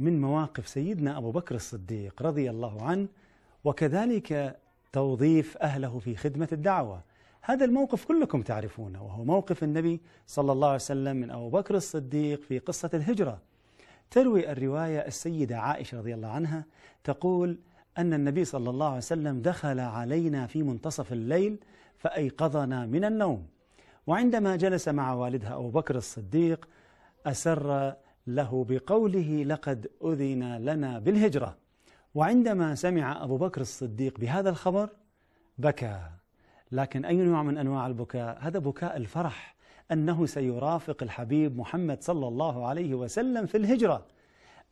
من مواقف سيدنا أبو بكر الصديق رضي الله عنه وكذلك توظيف أهله في خدمة الدعوة هذا الموقف كلكم تعرفونه وهو موقف النبي صلى الله عليه وسلم من أبو بكر الصديق في قصة الهجرة تروي الرواية السيدة عائشة رضي الله عنها تقول أن النبي صلى الله عليه وسلم دخل علينا في منتصف الليل فأيقظنا من النوم وعندما جلس مع والدها أبو بكر الصديق أسر له بقوله لقد أذن لنا بالهجرة وعندما سمع أبو بكر الصديق بهذا الخبر بكى لكن أي نوع من أنواع البكاء هذا بكاء الفرح أنه سيرافق الحبيب محمد صلى الله عليه وسلم في الهجرة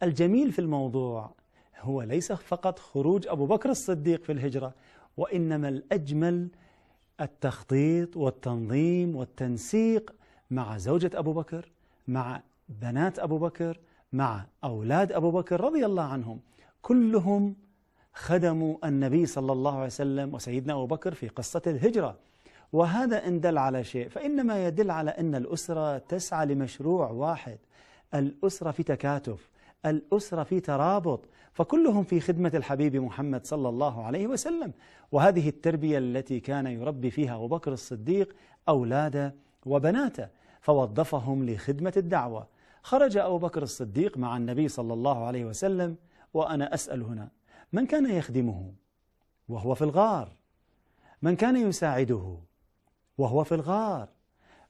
الجميل في الموضوع هو ليس فقط خروج أبو بكر الصديق في الهجرة وإنما الأجمل التخطيط والتنظيم والتنسيق مع زوجة أبو بكر مع بنات أبو بكر مع أولاد أبو بكر رضي الله عنهم كلهم خدموا النبي صلى الله عليه وسلم وسيدنا أبو بكر في قصة الهجرة وهذا إن دل على شيء فإنما يدل على أن الأسرة تسعى لمشروع واحد الأسرة في تكاتف الأسرة في ترابط فكلهم في خدمة الحبيب محمد صلى الله عليه وسلم وهذه التربية التي كان يربي فيها أبو بكر الصديق أولاده وبناته فوظفهم لخدمة الدعوة خرج أبو بكر الصديق مع النبي صلى الله عليه وسلم وأنا أسأل هنا من كان يخدمه وهو في الغار من كان يساعده وهو في الغار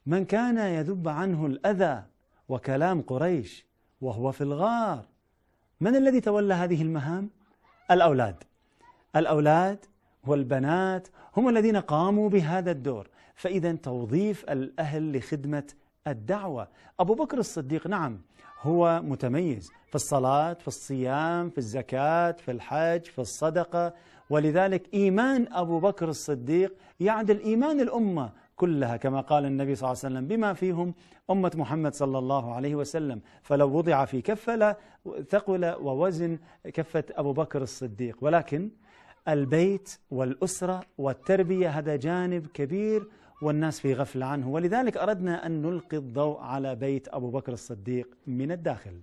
من كان يذب عنه الأذى وكلام قريش وهو في الغار من الذي تولى هذه المهام الأولاد الأولاد والبنات هم الذين قاموا بهذا الدور فإذا توظيف الأهل لخدمة الدعوة أبو بكر الصديق نعم هو متميز في الصلاة في الصيام في الزكاة في الحج في الصدقة ولذلك إيمان أبو بكر الصديق يعدل إيمان الأمة كلها كما قال النبي صلى الله عليه وسلم بما فيهم أمة محمد صلى الله عليه وسلم فلو وضع في كفة ثقل ووزن كفة أبو بكر الصديق ولكن البيت والأسرة والتربية هذا جانب كبير والناس في غفلة عنه ولذلك أردنا أن نلقي الضوء على بيت أبو بكر الصديق من الداخل